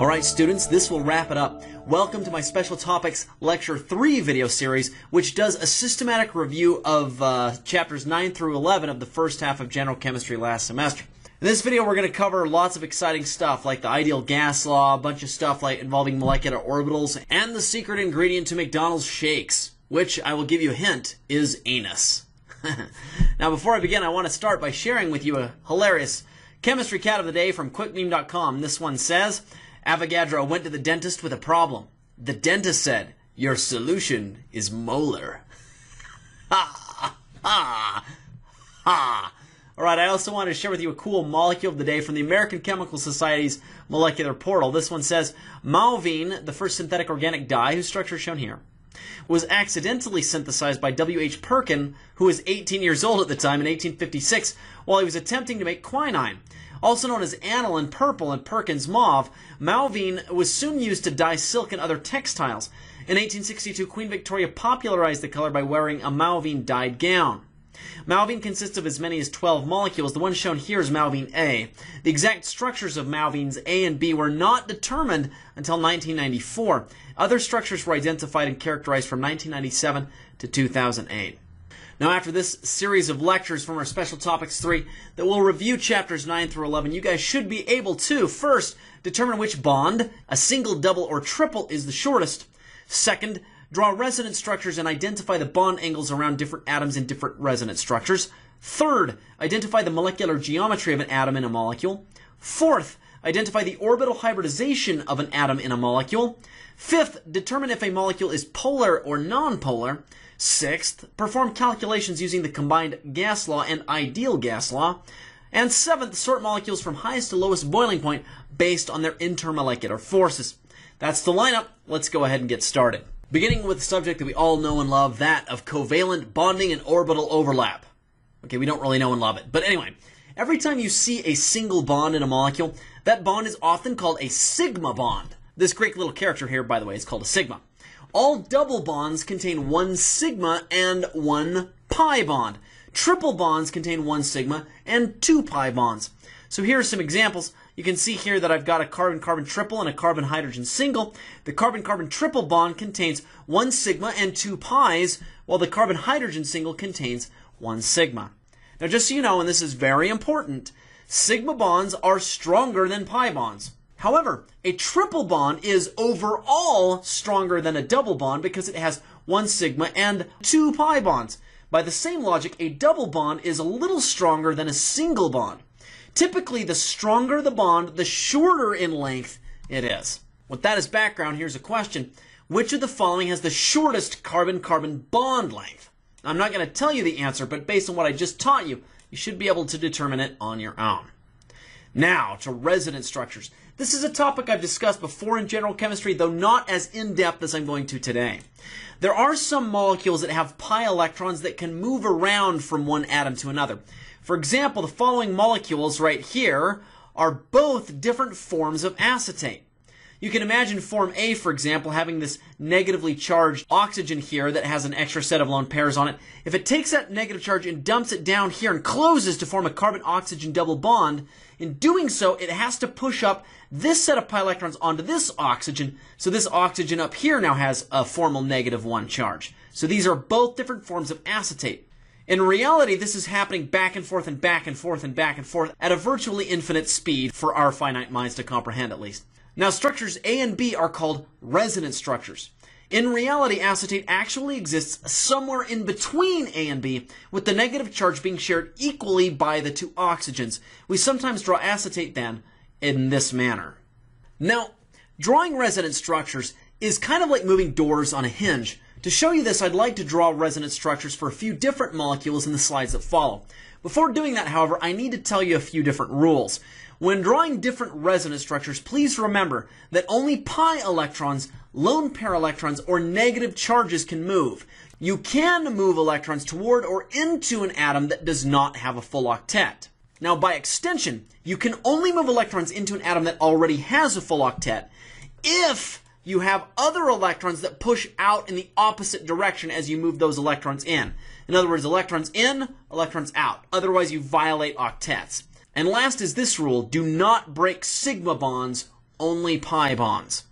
All right, students, this will wrap it up. Welcome to my Special Topics Lecture 3 video series, which does a systematic review of uh, chapters 9 through 11 of the first half of General Chemistry last semester. In this video, we're going to cover lots of exciting stuff like the ideal gas law, a bunch of stuff like involving molecular orbitals, and the secret ingredient to McDonald's shakes, which I will give you a hint is anus. now, before I begin, I want to start by sharing with you a hilarious chemistry cat of the day from quickmeme.com. This one says, Avogadro went to the dentist with a problem. The dentist said, Your solution is molar. Ha! Ha! Ha! All right, I also want to share with you a cool molecule of the day from the American Chemical Society's molecular portal. This one says Malvine, the first synthetic organic dye, whose structure is shown here, was accidentally synthesized by W.H. Perkin, who was 18 years old at the time in 1856, while he was attempting to make quinine. Also known as aniline purple and Perkins mauve, malvine was soon used to dye silk and other textiles. In 1862, Queen Victoria popularized the color by wearing a malvine dyed gown. Malvine consists of as many as 12 molecules. The one shown here is malvine A. The exact structures of malvines A and B were not determined until 1994. Other structures were identified and characterized from 1997 to 2008. Now, after this series of lectures from our Special Topics 3 that will review chapters 9 through 11, you guys should be able to, first, determine which bond, a single, double, or triple, is the shortest. Second, draw resonance structures and identify the bond angles around different atoms in different resonance structures. Third, identify the molecular geometry of an atom in a molecule. Fourth, identify the orbital hybridization of an atom in a molecule. Fifth, determine if a molecule is polar or nonpolar. Sixth, perform calculations using the combined gas law and ideal gas law. And seventh, sort molecules from highest to lowest boiling point based on their intermolecular forces. That's the lineup. Let's go ahead and get started. Beginning with the subject that we all know and love, that of covalent bonding and orbital overlap. Okay, we don't really know and love it. But anyway, every time you see a single bond in a molecule, that bond is often called a sigma bond. This Greek little character here, by the way, is called a sigma. All double bonds contain one sigma and one pi bond. Triple bonds contain one sigma and two pi bonds. So here are some examples. You can see here that I've got a carbon-carbon triple and a carbon-hydrogen single. The carbon-carbon triple bond contains one sigma and two pi's, while the carbon-hydrogen single contains one sigma. Now just so you know, and this is very important, sigma bonds are stronger than pi bonds. However, a triple bond is overall stronger than a double bond because it has one sigma and two pi bonds. By the same logic, a double bond is a little stronger than a single bond. Typically, the stronger the bond, the shorter in length it is. With that as background, here's a question. Which of the following has the shortest carbon-carbon bond length? I'm not going to tell you the answer, but based on what I just taught you, you should be able to determine it on your own. Now to resonance structures. This is a topic I've discussed before in general chemistry, though not as in-depth as I'm going to today. There are some molecules that have pi electrons that can move around from one atom to another. For example, the following molecules right here are both different forms of acetate. You can imagine form A, for example, having this negatively charged oxygen here that has an extra set of lone pairs on it. If it takes that negative charge and dumps it down here and closes to form a carbon-oxygen double bond, in doing so, it has to push up this set of pi electrons onto this oxygen, so this oxygen up here now has a formal negative 1 charge. So these are both different forms of acetate. In reality, this is happening back and forth and back and forth and back and forth at a virtually infinite speed for our finite minds to comprehend at least. Now, structures A and B are called resonance structures. In reality, acetate actually exists somewhere in between A and B, with the negative charge being shared equally by the two oxygens. We sometimes draw acetate then in this manner. Now, drawing resonance structures is kind of like moving doors on a hinge. To show you this, I'd like to draw resonance structures for a few different molecules in the slides that follow. Before doing that, however, I need to tell you a few different rules. When drawing different resonance structures, please remember that only pi electrons, lone pair electrons, or negative charges can move. You can move electrons toward or into an atom that does not have a full octet. Now, by extension, you can only move electrons into an atom that already has a full octet if you have other electrons that push out in the opposite direction as you move those electrons in. In other words, electrons in, electrons out. Otherwise, you violate octets. And last is this rule, do not break sigma bonds, only pi bonds.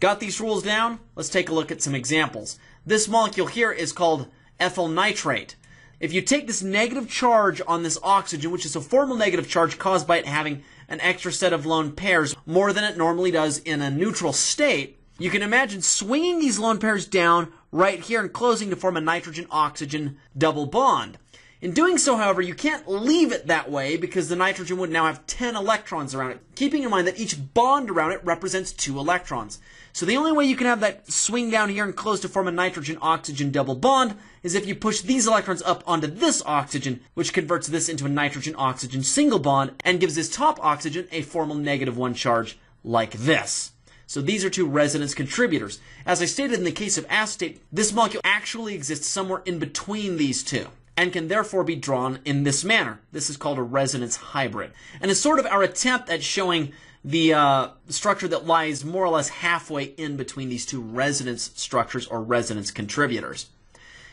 Got these rules down? Let's take a look at some examples. This molecule here is called ethyl nitrate. If you take this negative charge on this oxygen, which is a formal negative charge caused by it having an extra set of lone pairs more than it normally does in a neutral state, you can imagine swinging these lone pairs down right here and closing to form a nitrogen-oxygen double bond. In doing so, however, you can't leave it that way because the nitrogen would now have 10 electrons around it, keeping in mind that each bond around it represents two electrons. So the only way you can have that swing down here and close to form a nitrogen-oxygen double bond is if you push these electrons up onto this oxygen, which converts this into a nitrogen-oxygen single bond and gives this top oxygen a formal negative one charge like this. So these are two resonance contributors. As I stated in the case of acetate, this molecule actually exists somewhere in between these two and can therefore be drawn in this manner. This is called a resonance hybrid. And it's sort of our attempt at showing the uh, structure that lies more or less halfway in between these two resonance structures or resonance contributors.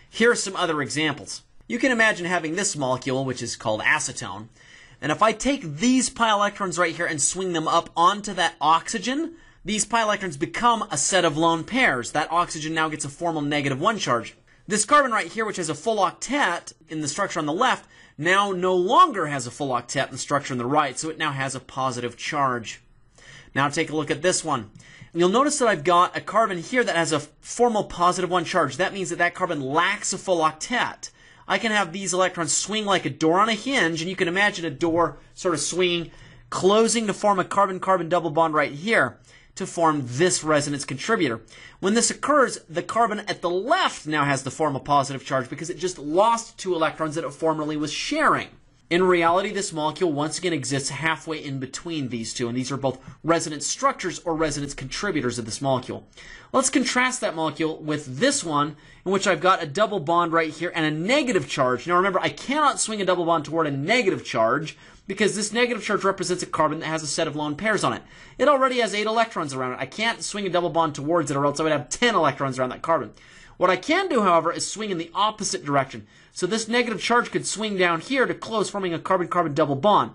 Here are some other examples. You can imagine having this molecule, which is called acetone, and if I take these pi electrons right here and swing them up onto that oxygen, these pi electrons become a set of lone pairs. That oxygen now gets a formal negative 1 charge. This carbon right here, which has a full octet in the structure on the left, now no longer has a full octet in the structure on the right, so it now has a positive charge. Now take a look at this one. You'll notice that I've got a carbon here that has a formal positive 1 charge. That means that that carbon lacks a full octet. I can have these electrons swing like a door on a hinge, and you can imagine a door sort of swinging, closing to form a carbon-carbon double bond right here to form this resonance contributor. When this occurs, the carbon at the left now has the form a positive charge because it just lost two electrons that it formerly was sharing. In reality, this molecule once again exists halfway in between these two, and these are both resonance structures or resonance contributors of this molecule. Let's contrast that molecule with this one, in which I've got a double bond right here and a negative charge. Now remember, I cannot swing a double bond toward a negative charge because this negative charge represents a carbon that has a set of lone pairs on it. It already has 8 electrons around it. I can't swing a double bond towards it or else I would have 10 electrons around that carbon. What I can do, however, is swing in the opposite direction. So this negative charge could swing down here to close, forming a carbon-carbon double bond.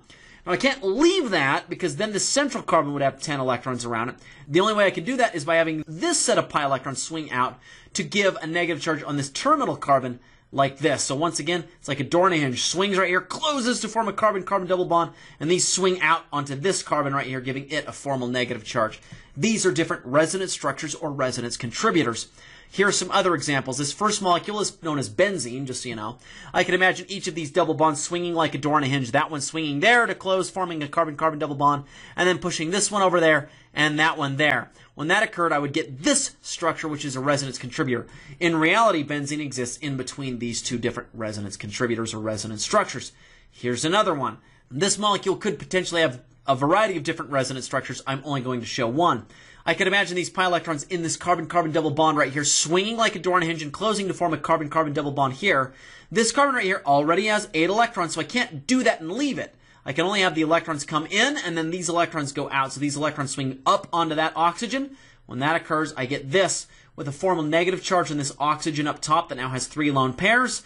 Now, I can't leave that because then the central carbon would have 10 electrons around it. The only way I can do that is by having this set of pi electrons swing out to give a negative charge on this terminal carbon like this. So once again, it's like a door and a hinge. Swings right here, closes to form a carbon-carbon double bond, and these swing out onto this carbon right here, giving it a formal negative charge. These are different resonance structures or resonance contributors. Here are some other examples. This first molecule is known as benzene, just so you know. I can imagine each of these double bonds swinging like a door on a hinge. That one swinging there to close, forming a carbon-carbon double bond, and then pushing this one over there and that one there. When that occurred, I would get this structure, which is a resonance contributor. In reality, benzene exists in between these two different resonance contributors or resonance structures. Here's another one. This molecule could potentially have a variety of different resonance structures. I'm only going to show one. I could imagine these pi electrons in this carbon-carbon double bond right here swinging like a door on a hinge and closing to form a carbon-carbon double bond here. This carbon right here already has eight electrons, so I can't do that and leave it. I can only have the electrons come in, and then these electrons go out. So these electrons swing up onto that oxygen. When that occurs, I get this with a formal negative charge on this oxygen up top that now has three lone pairs,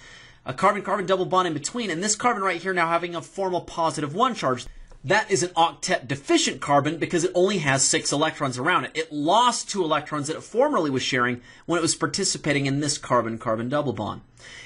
a carbon-carbon double bond in between, and this carbon right here now having a formal positive one charge that is an octet deficient carbon because it only has six electrons around it. It lost two electrons that it formerly was sharing when it was participating in this carbon-carbon double bond.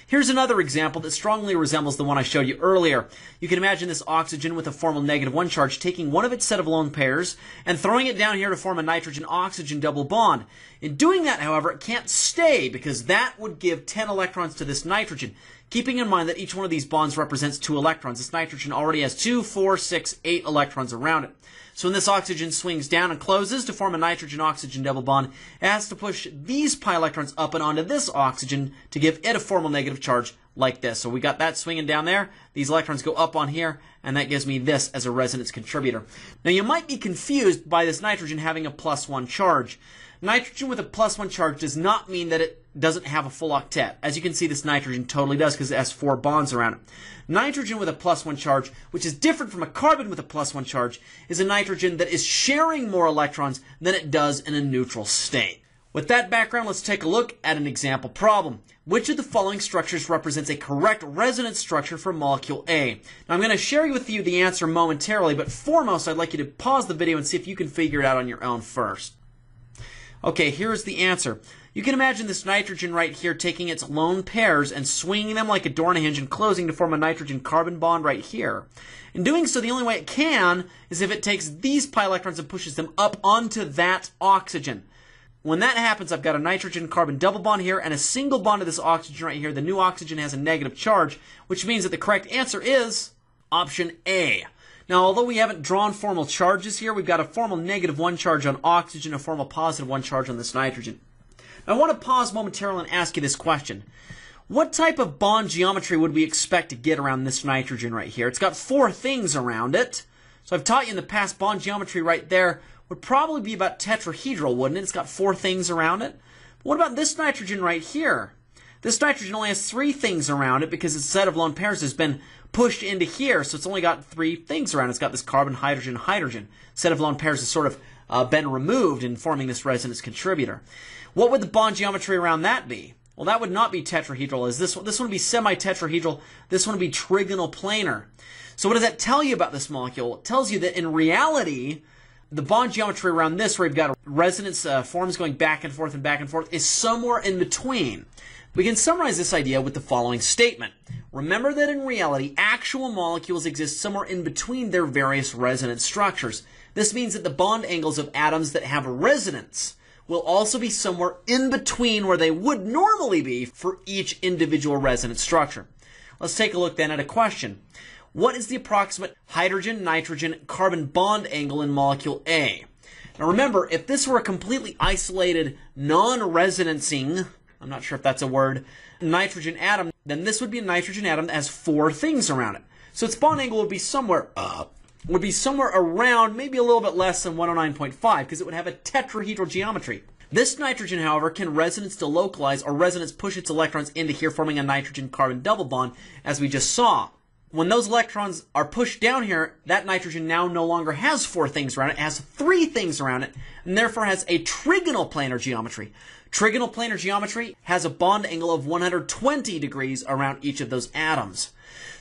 Here's another example that strongly resembles the one I showed you earlier. You can imagine this oxygen with a formal negative 1 charge taking one of its set of lone pairs and throwing it down here to form a nitrogen-oxygen double bond. In doing that, however, it can't stay because that would give 10 electrons to this nitrogen keeping in mind that each one of these bonds represents two electrons. This nitrogen already has two, four, six, eight electrons around it. So when this oxygen swings down and closes to form a nitrogen-oxygen double bond, it has to push these pi electrons up and onto this oxygen to give it a formal negative charge like this. So we got that swinging down there. These electrons go up on here, and that gives me this as a resonance contributor. Now you might be confused by this nitrogen having a plus one charge. Nitrogen with a plus one charge does not mean that it doesn't have a full octet. As you can see, this nitrogen totally does because it has four bonds around it. Nitrogen with a plus one charge, which is different from a carbon with a plus one charge, is a nitrogen that is sharing more electrons than it does in a neutral state. With that background, let's take a look at an example problem. Which of the following structures represents a correct resonance structure for molecule A? Now I'm going to share with you the answer momentarily, but foremost I'd like you to pause the video and see if you can figure it out on your own first. Okay, here's the answer. You can imagine this nitrogen right here taking its lone pairs and swinging them like a door hinge and closing to form a nitrogen-carbon bond right here. In doing so, the only way it can is if it takes these pi electrons and pushes them up onto that oxygen. When that happens, I've got a nitrogen carbon double bond here and a single bond to this oxygen right here. The new oxygen has a negative charge, which means that the correct answer is option A. Now, although we haven't drawn formal charges here, we've got a formal negative one charge on oxygen, a formal positive one charge on this nitrogen. I want to pause momentarily and ask you this question. What type of bond geometry would we expect to get around this nitrogen right here? It's got four things around it. So I've taught you in the past bond geometry right there would probably be about tetrahedral, wouldn't it? It's got four things around it. But what about this nitrogen right here? This nitrogen only has three things around it because its set of lone pairs has been pushed into here, so it's only got three things around. It's got this carbon, hydrogen, hydrogen. Set of lone pairs has sort of uh, been removed in forming this resonance contributor. What would the bond geometry around that be? Well, that would not be tetrahedral. Is this This one would be semi-tetrahedral. This one would be trigonal planar. So what does that tell you about this molecule? It tells you that in reality, the bond geometry around this, where we have got resonance uh, forms going back and forth and back and forth, is somewhere in between. We can summarize this idea with the following statement. Remember that in reality, actual molecules exist somewhere in between their various resonance structures. This means that the bond angles of atoms that have resonance will also be somewhere in between where they would normally be for each individual resonance structure. Let's take a look then at a question what is the approximate hydrogen nitrogen carbon bond angle in molecule A? Now remember, if this were a completely isolated, non-resonancing, I'm not sure if that's a word, nitrogen atom, then this would be a nitrogen atom that has four things around it. So its bond angle would be somewhere up, would be somewhere around maybe a little bit less than 109.5 because it would have a tetrahedral geometry. This nitrogen, however, can resonance delocalize or resonance push its electrons into here forming a nitrogen-carbon double bond as we just saw when those electrons are pushed down here, that nitrogen now no longer has four things around it. it has three things around it, and therefore has a trigonal planar geometry. Trigonal planar geometry has a bond angle of 120 degrees around each of those atoms.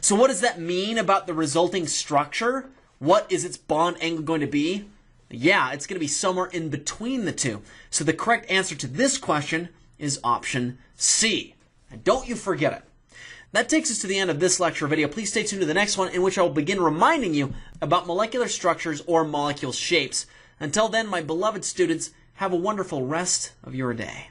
So what does that mean about the resulting structure? What is its bond angle going to be? Yeah, it's going to be somewhere in between the two. So the correct answer to this question is option C. And don't you forget it. That takes us to the end of this lecture video. Please stay tuned to the next one in which I will begin reminding you about molecular structures or molecule shapes. Until then, my beloved students, have a wonderful rest of your day.